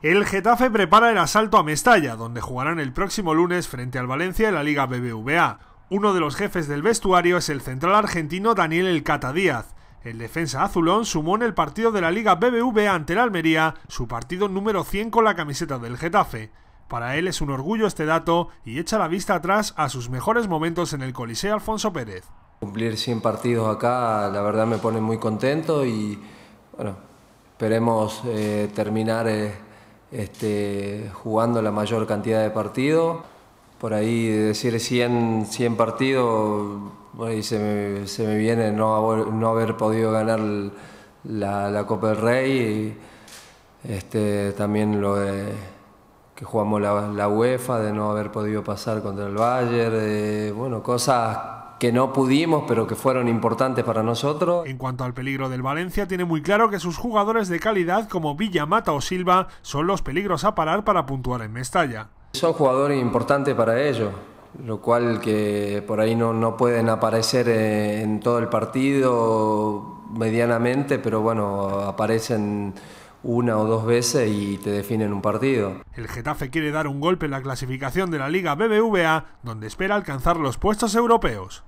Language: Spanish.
El Getafe prepara el asalto a Mestalla, donde jugarán el próximo lunes frente al Valencia en la Liga BBVA. Uno de los jefes del vestuario es el central argentino Daniel El Díaz. El defensa azulón sumó en el partido de la Liga BBVA ante el Almería su partido número 100 con la camiseta del Getafe. Para él es un orgullo este dato y echa la vista atrás a sus mejores momentos en el Coliseo Alfonso Pérez. Cumplir 100 partidos acá la verdad me pone muy contento y bueno, esperemos eh, terminar... Eh, este, jugando la mayor cantidad de partidos. Por ahí decir 100, 100 partidos, se me, viene no haber, podido ganar la, Copa del Rey. este, también lo de que jugamos la, UEFA, de no haber podido pasar contra el Bayern, bueno, cosas que no pudimos, pero que fueron importantes para nosotros. En cuanto al peligro del Valencia, tiene muy claro que sus jugadores de calidad como Villa, Mata o Silva son los peligros a parar para puntuar en Mestalla. Son jugadores importantes para ellos, lo cual que por ahí no, no pueden aparecer en todo el partido medianamente, pero bueno, aparecen una o dos veces y te definen un partido. El Getafe quiere dar un golpe en la clasificación de la Liga BBVA, donde espera alcanzar los puestos europeos.